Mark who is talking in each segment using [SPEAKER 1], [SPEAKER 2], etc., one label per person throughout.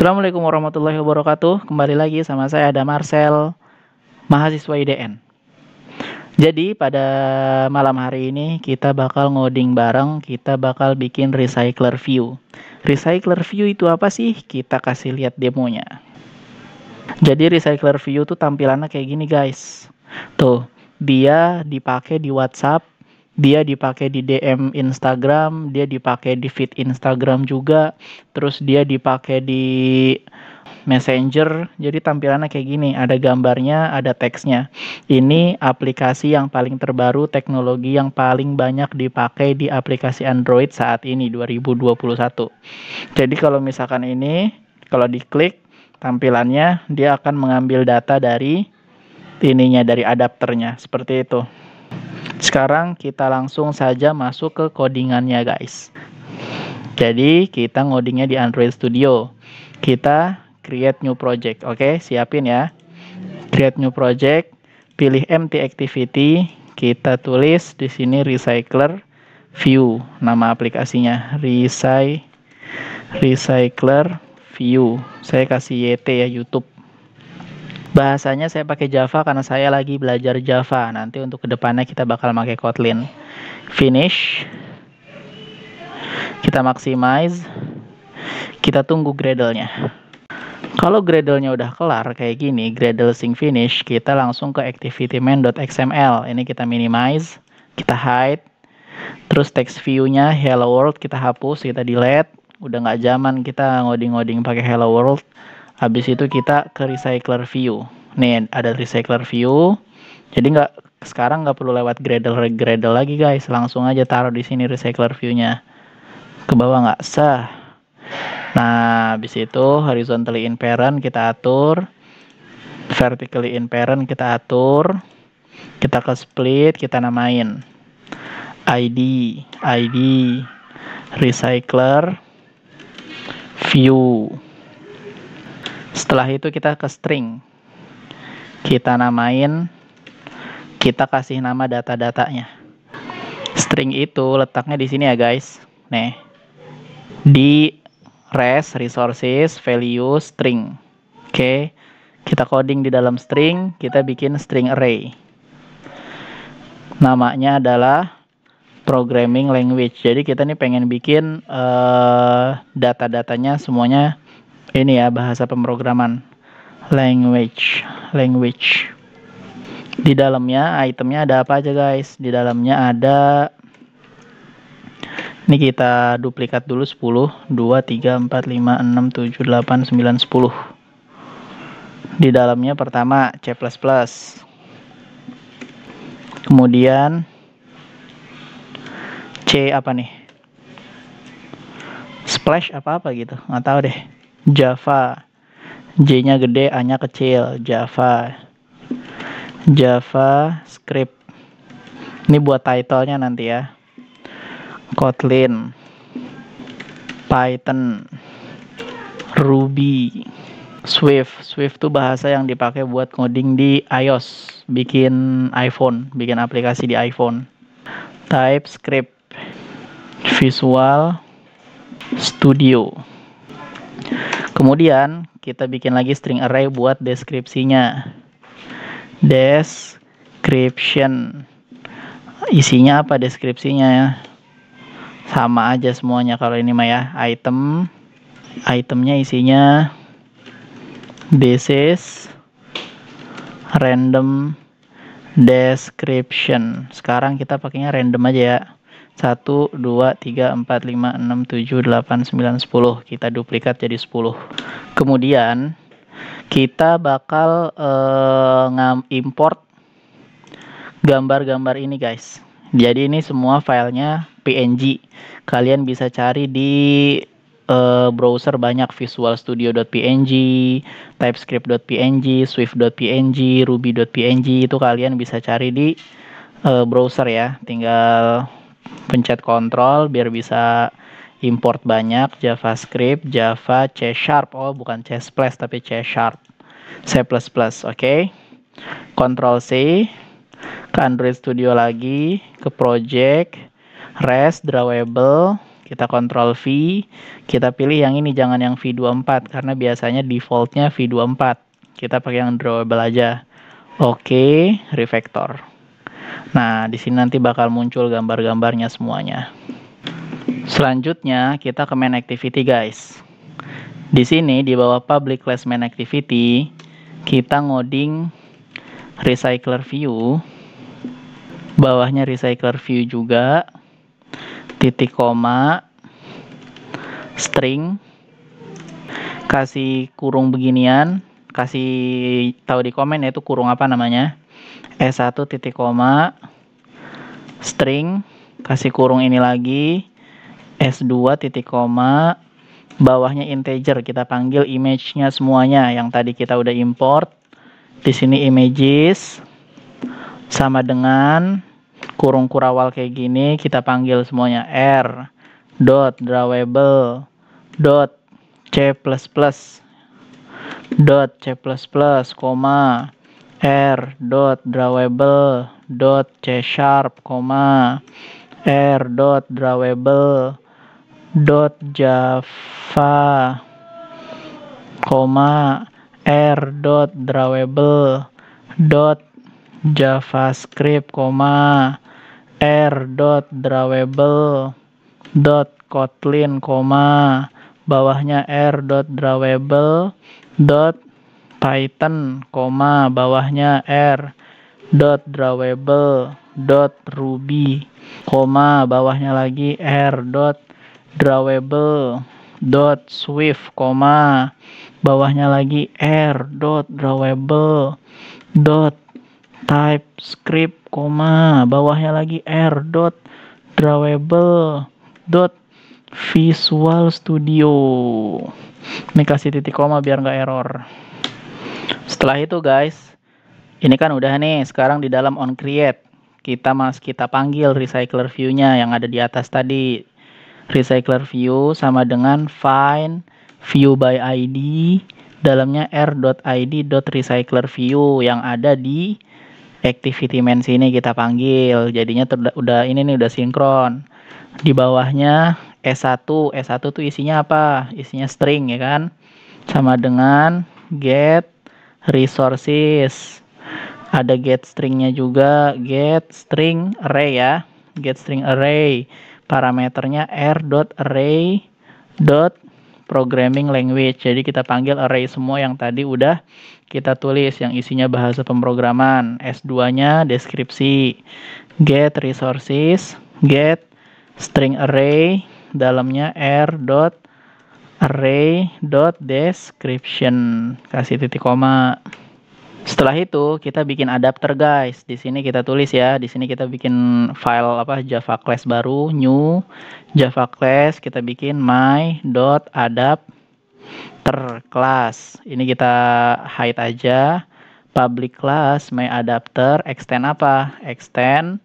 [SPEAKER 1] Assalamualaikum warahmatullahi wabarakatuh. Kembali lagi sama saya ada Marcel, mahasiswa IDN. Jadi pada malam hari ini kita bakal ngoding bareng, kita bakal bikin recycler view. Recycler view itu apa sih? Kita kasih lihat demonya. Jadi recycler view tuh tampilannya kayak gini guys. Tuh, dia dipakai di WhatsApp dia dipakai di DM Instagram, dia dipakai di feed Instagram juga, terus dia dipakai di Messenger. Jadi tampilannya kayak gini, ada gambarnya, ada teksnya. Ini aplikasi yang paling terbaru, teknologi yang paling banyak dipakai di aplikasi Android saat ini 2021. Jadi kalau misalkan ini kalau diklik tampilannya dia akan mengambil data dari ininya dari adapternya seperti itu. Sekarang kita langsung saja masuk ke codingannya guys. Jadi kita ngodingnya di Android Studio. Kita create new project. Oke, siapin ya. Create new project, pilih empty activity, kita tulis di sini recycler view nama aplikasinya. Recy recycler view. Saya kasih YT ya YouTube. Bahasanya saya pakai Java karena saya lagi belajar Java. Nanti untuk kedepannya kita bakal pakai Kotlin. Finish. Kita maximize. Kita tunggu Gradle-nya. Kalau Gradle-nya udah kelar kayak gini, Gradle sync finish, kita langsung ke activity main.xml. Ini kita minimize, kita hide. Terus text view-nya hello world kita hapus, kita delete. Udah nggak zaman kita ngoding-ngoding pakai hello world habis itu kita ke recycler view nih ada recycler view jadi nggak sekarang nggak perlu lewat gradle gradle lagi guys langsung aja taruh di sini recycler viewnya ke bawah nggak sah nah habis itu horizontally in parent kita atur vertically in parent kita atur kita ke split kita namain ID ID recycler view setelah itu kita ke string. Kita namain, kita kasih nama data-datanya. String itu letaknya di sini ya guys. Nih. Di res resources value string. Oke. Kita coding di dalam string, kita bikin string array. Namanya adalah programming language. Jadi kita nih pengen bikin uh, data-datanya semuanya ini ya bahasa pemrograman language language di dalamnya itemnya ada apa aja guys di dalamnya ada ini kita duplikat dulu 10 2 3 4 5 6 7 8 9 10 di dalamnya pertama C++ kemudian C apa nih splash apa apa gitu nggak tahu deh Java. J-nya gede, A-nya kecil. Java. Java script. Ini buat title-nya nanti ya. Kotlin. Python. Ruby. Swift. Swift tuh bahasa yang dipakai buat coding di iOS, bikin iPhone, bikin aplikasi di iPhone. TypeScript. Visual Studio. Kemudian kita bikin lagi string array buat deskripsinya. Description. Isinya apa deskripsinya ya? Sama aja semuanya kalau ini mah ya. Item. Itemnya isinya this is random description. Sekarang kita pakainya random aja ya. 1, 2, 3, 4, 5, 6, 7, 8, 9, 10. Kita duplikat jadi 10. Kemudian kita bakal uh, import gambar-gambar ini guys. Jadi ini semua filenya PNG. Kalian bisa cari di uh, browser banyak visualstudio.png TypeScript.png, Swift.png, Ruby.png itu kalian bisa cari di uh, browser ya. Tinggal pencet kontrol biar bisa import banyak JavaScript, Java, C Sharp. Oh, bukan C++ tapi C Sharp. C++, oke. Okay. Control C, ke Android Studio lagi, ke Project, Rest, Drawable, kita Control V, kita pilih yang ini jangan yang V24 karena biasanya defaultnya V24. Kita pakai yang drawable aja. Oke, okay, refactor. Nah, di sini nanti bakal muncul gambar-gambarnya semuanya. Selanjutnya, kita ke main activity, guys. Di sini di bawah public class main activity, kita ngoding recycler view. Bawahnya recycler view juga. Titik koma string kasih kurung beginian kasih tahu di komen yaitu kurung apa namanya S1 titik koma string kasih kurung ini lagi S2 titik koma bawahnya integer kita panggil image-nya semuanya yang tadi kita udah import di sini images sama dengan kurung kurawal kayak gini kita panggil semuanya r dot drawable dot c dot c plus koma r dot drawable dot c sharp koma r dot drawable dot java koma r dot drawable dot javascript koma r dot drawable dot kotlin koma bawahnya r dot drawable dot python, koma bawahnya r dot drawable dot ruby koma bawahnya lagi r dot drawable dot swift koma bawahnya lagi r dot drawable dot typescript koma bawahnya lagi r dot drawable dot visual studio ini kasih titik koma biar nggak error setelah itu guys, ini kan udah nih sekarang di dalam on create. Kita mas kita panggil recycler view-nya yang ada di atas tadi. Recycler view sama dengan find view by ID dalamnya r.id.recyclerView yang ada di activity main sini kita panggil. Jadinya udah ini nih udah sinkron. Di bawahnya S1, S1 tuh isinya apa? Isinya string ya kan? Sama dengan get resources ada get stringnya juga get string array ya get string array parameternya r.array dot programming language jadi kita panggil array semua yang tadi udah kita tulis yang isinya bahasa pemrograman S2 nya deskripsi get resources get string array dalamnya r dot array dot description kasih titik koma setelah itu kita bikin adapter guys di sini kita tulis ya di sini kita bikin file apa java class baru new java class kita bikin my dot adapter class ini kita hide aja public class my adapter extend apa extend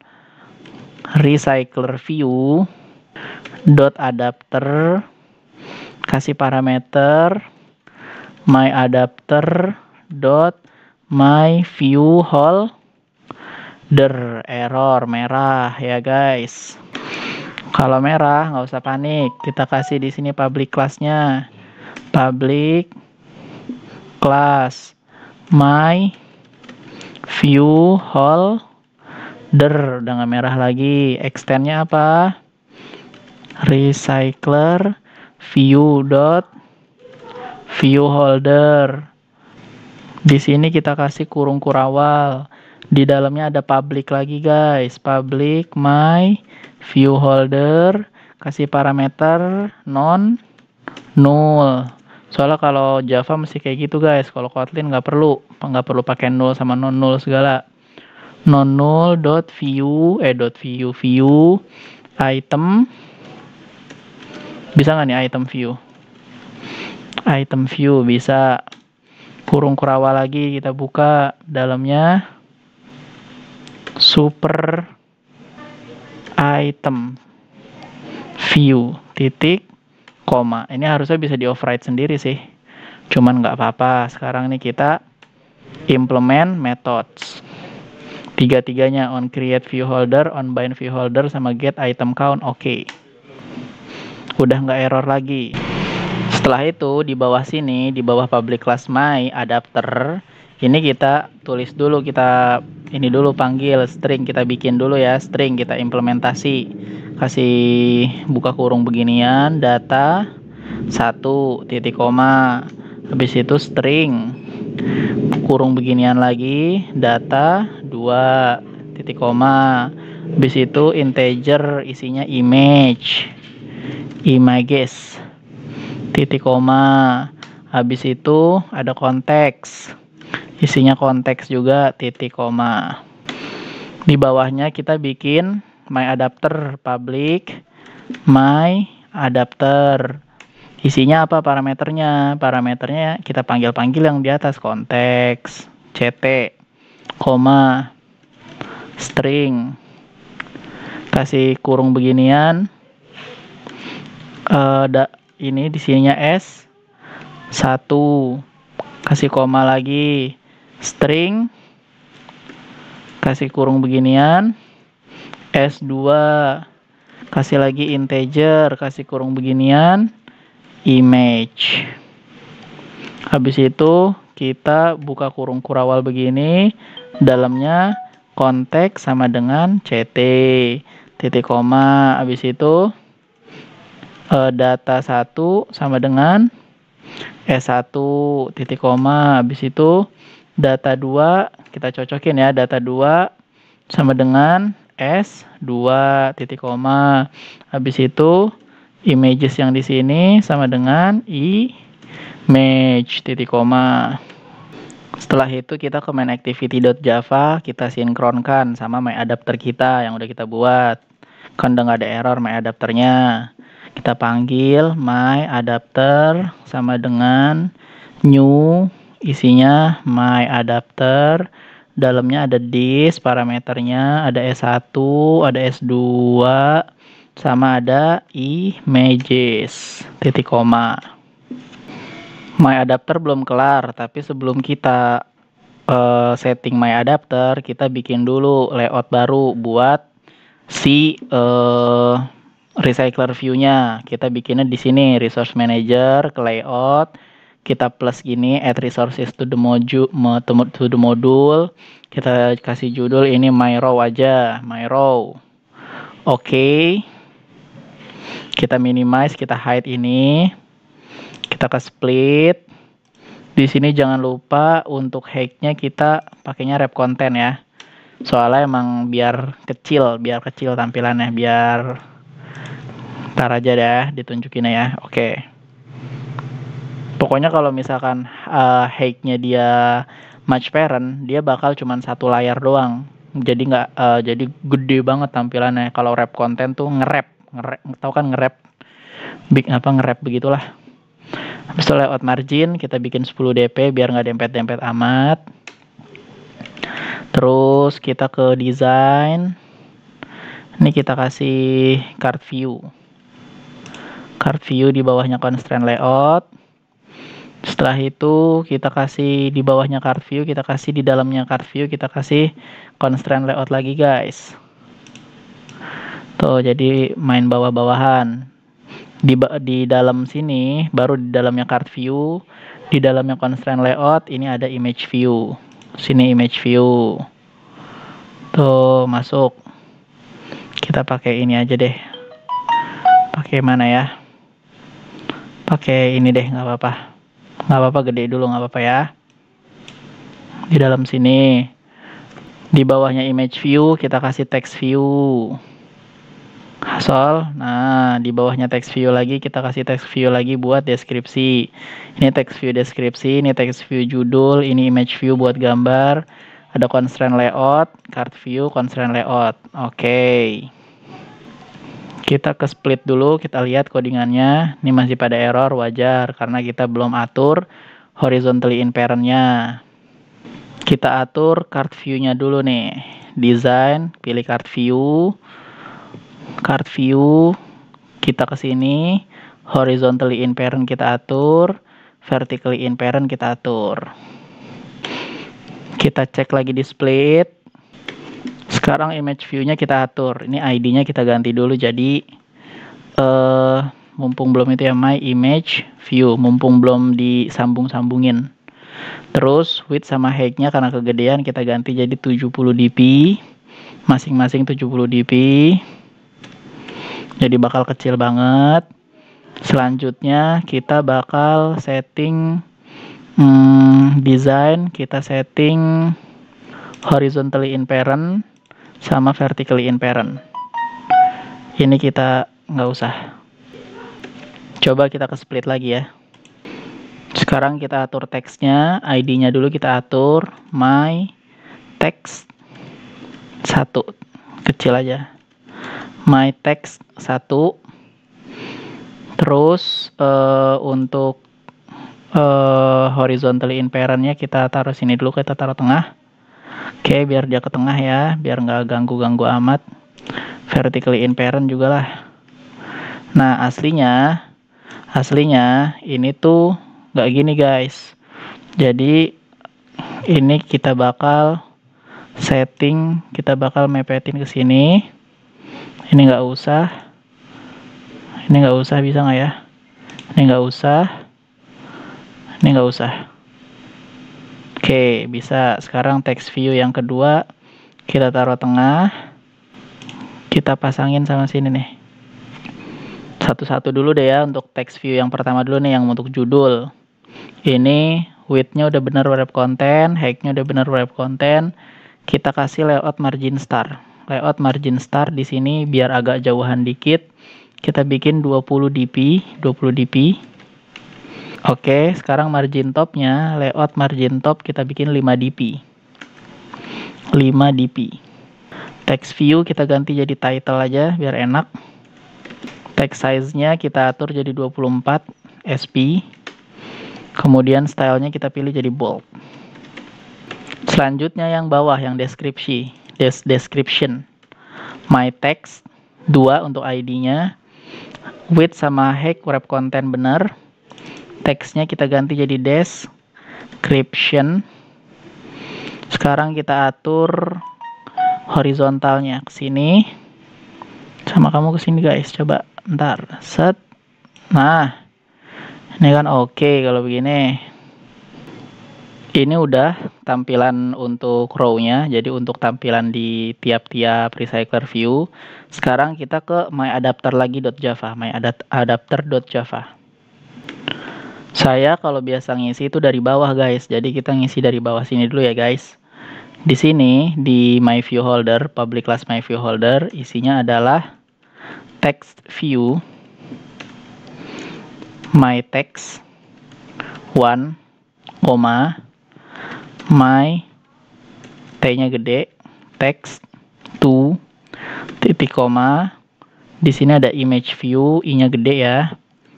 [SPEAKER 1] recycler view dot adapter kasih parameter my adapter dot my view holder error merah ya guys kalau merah nggak usah panik kita kasih di sini public classnya public class my view holder dengan merah lagi extendnya apa recycler view dot view holder di sini kita kasih kurung kurawal di dalamnya ada public lagi guys public my view holder kasih parameter non null soalnya kalau Java mesti kayak gitu guys kalau Kotlin nggak perlu nggak perlu pakai null sama non null segala non null dot view eh dot view view item bisa nggak nih item view item view bisa kurung kurawa lagi kita buka dalamnya super item view titik koma ini harusnya bisa di override sendiri sih cuman nggak apa-apa sekarang nih kita implement methods tiga-tiganya on create view holder on bind view holder sama get item count oke okay udah nggak error lagi. Setelah itu di bawah sini, di bawah public class my adapter, ini kita tulis dulu kita ini dulu panggil string kita bikin dulu ya, string kita implementasi. Kasih buka kurung beginian data satu titik koma habis itu string kurung beginian lagi data dua titik koma habis itu integer isinya image images titik koma habis itu ada konteks isinya konteks juga titik koma di bawahnya kita bikin my adapter public my adapter isinya apa parameternya parameternya kita panggil-panggil yang di atas konteks ct koma string kasih kurung beginian uh, ini di sininya S 1 kasih koma lagi string kasih kurung beginian S2 kasih lagi integer kasih kurung beginian image habis itu kita buka kurung kurawal begini dalamnya konteks sama dengan CT titik koma habis itu e, data 1 sama dengan S1 titik koma habis itu data 2 kita cocokin ya data 2 sama dengan S2 titik koma habis itu images yang di sini sama dengan image titik koma setelah itu kita ke main activity.java kita sinkronkan sama my adapter kita yang udah kita buat kan udah nggak ada error my adapternya kita panggil my adapter sama dengan new isinya my adapter dalamnya ada disk parameternya ada S1 ada S2 sama ada images titik koma my adapter belum kelar tapi sebelum kita uh, setting my adapter kita bikin dulu layout baru buat si uh, recycler view-nya. Kita bikinnya di sini resource manager, ke layout, kita plus gini add resources to the module to the module. Kita kasih judul ini my row aja, my row. Oke. Okay. Kita minimize, kita hide ini. Kita ke split. Di sini jangan lupa untuk hack-nya kita pakainya wrap content ya. Soalnya emang biar kecil, biar kecil tampilannya, biar Ntar aja dah ditunjukin ya. Oke. Pokoknya kalau misalkan uh, hate-nya dia match parent, dia bakal cuma satu layar doang. Jadi nggak uh, jadi gede banget tampilannya. Kalau rap konten tuh nge-rap, nge-rap tahu kan nge-rap big apa nge-rap begitulah. Habis itu lewat margin kita bikin 10 DP biar nggak dempet-dempet amat. Terus kita ke design. Ini kita kasih card view card view di bawahnya constraint layout setelah itu kita kasih di bawahnya card view kita kasih di dalamnya card view kita kasih constraint layout lagi guys tuh jadi main bawah-bawahan di, di dalam sini baru di dalamnya card view di dalamnya constraint layout ini ada image view sini image view tuh masuk kita pakai ini aja deh pakai mana ya pakai ini deh nggak apa-apa nggak apa-apa gede dulu nggak apa-apa ya di dalam sini di bawahnya image view kita kasih text view hasil nah di bawahnya text view lagi kita kasih text view lagi buat deskripsi ini text view deskripsi ini text view judul ini image view buat gambar ada constraint layout card view constraint layout oke okay. Kita ke split dulu, kita lihat codingannya. Ini masih pada error, wajar karena kita belum atur horizontally parentnya. Kita atur card view-nya dulu nih. Design, pilih card view. Card view, kita ke sini. Horizontally parent kita atur. Vertically parent kita atur. Kita cek lagi di split sekarang image view-nya kita atur. Ini ID-nya kita ganti dulu jadi uh, mumpung belum itu ya my image view, mumpung belum disambung-sambungin. Terus width sama height-nya karena kegedean kita ganti jadi 70 dp. Masing-masing 70 dp. Jadi bakal kecil banget. Selanjutnya kita bakal setting hmm, design, kita setting horizontally in parent sama vertically parent. Ini kita nggak usah. Coba kita ke split lagi ya. Sekarang kita atur teksnya, ID-nya dulu kita atur my text satu kecil aja. My text satu. Terus uh, untuk uh, horizontally in parent-nya kita taruh sini dulu, kita taruh tengah. Oke, biar dia ke tengah ya, biar nggak ganggu-ganggu amat. Vertically inparent juga lah. Nah, aslinya, aslinya ini tuh nggak gini guys. Jadi ini kita bakal setting, kita bakal mepetin ke sini. Ini nggak usah. Ini nggak usah bisa nggak ya? Ini nggak usah. Ini nggak usah. Oke, bisa. Sekarang text view yang kedua kita taruh tengah. Kita pasangin sama sini nih. Satu-satu dulu deh ya untuk text view yang pertama dulu nih yang untuk judul. Ini width-nya udah bener web content, height-nya udah bener web content. Kita kasih layout margin star. Layout margin star di sini biar agak jauhan dikit. Kita bikin 20 dp, 20 dp. Oke, sekarang margin topnya, layout margin top kita bikin 5 dp. 5 dp. Text view kita ganti jadi title aja biar enak. Text size-nya kita atur jadi 24 SP. Kemudian stylenya kita pilih jadi bold. Selanjutnya yang bawah yang deskripsi, des description. My text 2 untuk ID-nya. Width sama hack wrap content benar teksnya kita ganti jadi description sekarang kita atur horizontalnya ke sini sama kamu ke sini guys coba ntar set nah ini kan oke okay kalau begini ini udah tampilan untuk rownya. jadi untuk tampilan di tiap-tiap recycler view sekarang kita ke myadapter lagi .java myadapter.java saya kalau biasa ngisi itu dari bawah guys, jadi kita ngisi dari bawah sini dulu ya guys. Di sini di my view holder, public class my view holder, isinya adalah text view my text one koma my t-nya gede text two titik koma di sini ada image view i-nya gede ya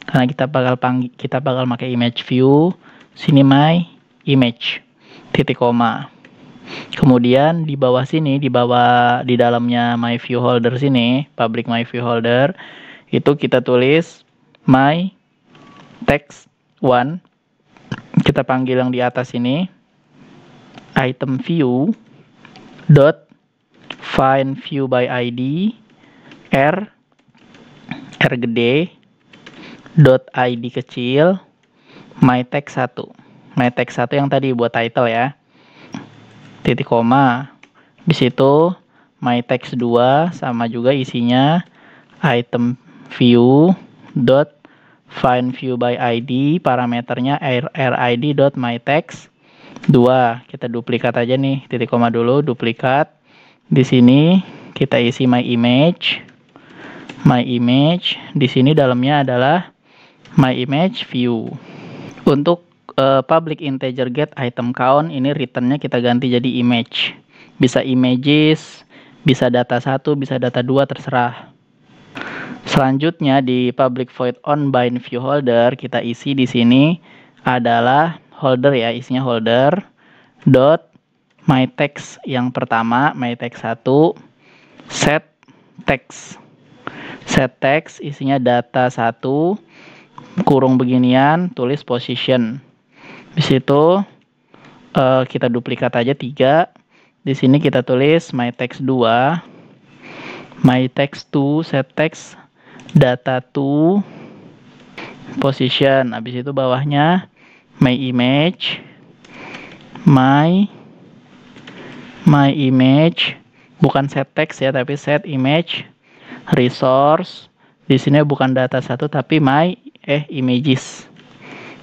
[SPEAKER 1] karena kita bakal panggil kita bakal pakai image view sini my image titik koma kemudian di bawah sini di bawah di dalamnya my view holder sini public my view holder itu kita tulis my text one kita panggil yang di atas ini item view dot find view by id r r gede .id kecil mytag 1. Mytag 1 yang tadi buat title ya. Titik koma. situ situ mytag 2 sama juga isinya item view dot find view by id parameternya id dot mytext 2 kita duplikat aja nih titik koma dulu duplikat di sini kita isi my image my image di sini dalamnya adalah my image view. Untuk uh, public integer get item count ini returnnya kita ganti jadi image. Bisa images, bisa data satu, bisa data dua terserah. Selanjutnya di public void on bind view holder kita isi di sini adalah holder ya, isinya holder dot my text yang pertama my text satu set text set text isinya data satu kurung beginian tulis position di situ uh, kita duplikat aja tiga di sini kita tulis my text 2 my text 2 set text data 2 position habis itu bawahnya my image my my image bukan set text ya tapi set image resource di sini bukan data satu tapi my eh images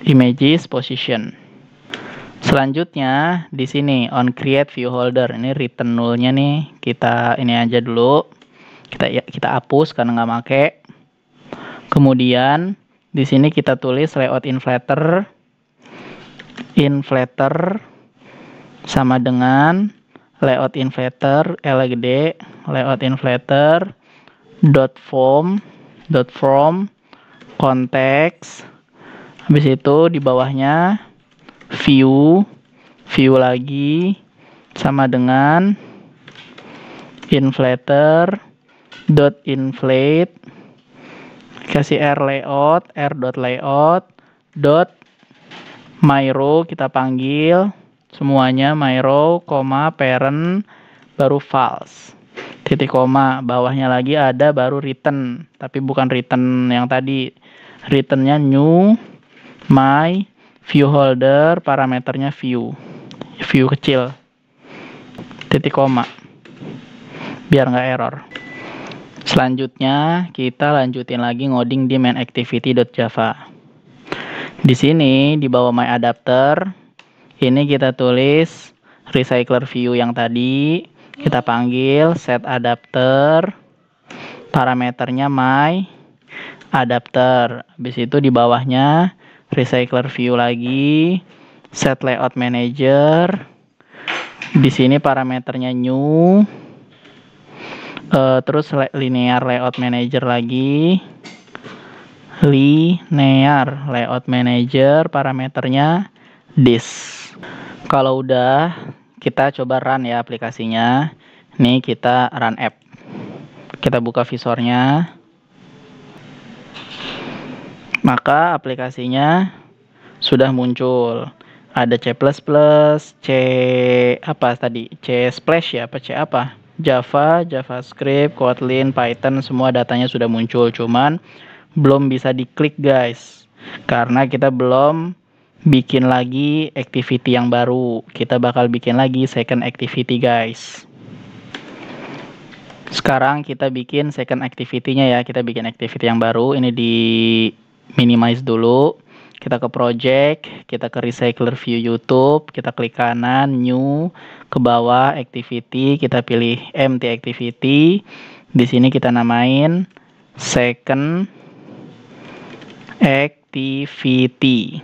[SPEAKER 1] images position selanjutnya di sini on create view holder ini return nullnya nih kita ini aja dulu kita ya, kita hapus karena nggak make kemudian di sini kita tulis layout inflator inflator sama dengan layout inflator lgd layout inflator dot form dot form konteks habis itu di bawahnya view view lagi sama dengan inflator dot inflate kasih r layout r dot layout dot myro kita panggil semuanya myro koma parent baru false titik koma bawahnya lagi ada baru return tapi bukan return yang tadi returnnya new my view holder parameternya view view kecil titik koma biar nggak error selanjutnya kita lanjutin lagi ngoding di main activity.java di sini di bawah my adapter ini kita tulis recycler view yang tadi kita panggil set adapter parameternya my adapter. Habis itu di bawahnya recycler view lagi, set layout manager. Di sini parameternya new. Uh, terus linear layout manager lagi. Linear layout manager parameternya This. Kalau udah, kita coba run ya aplikasinya. Nih kita run app. Kita buka visornya maka aplikasinya sudah muncul. Ada C++, C apa tadi? C Splash ya, apa C apa? Java, JavaScript, Kotlin, Python semua datanya sudah muncul, cuman belum bisa diklik, guys. Karena kita belum bikin lagi activity yang baru. Kita bakal bikin lagi second activity, guys. Sekarang kita bikin second activity-nya ya. Kita bikin activity yang baru. Ini di minimize dulu kita ke project, kita ke recycler view YouTube, kita klik kanan new, ke bawah activity, kita pilih empty activity. Di sini kita namain second activity.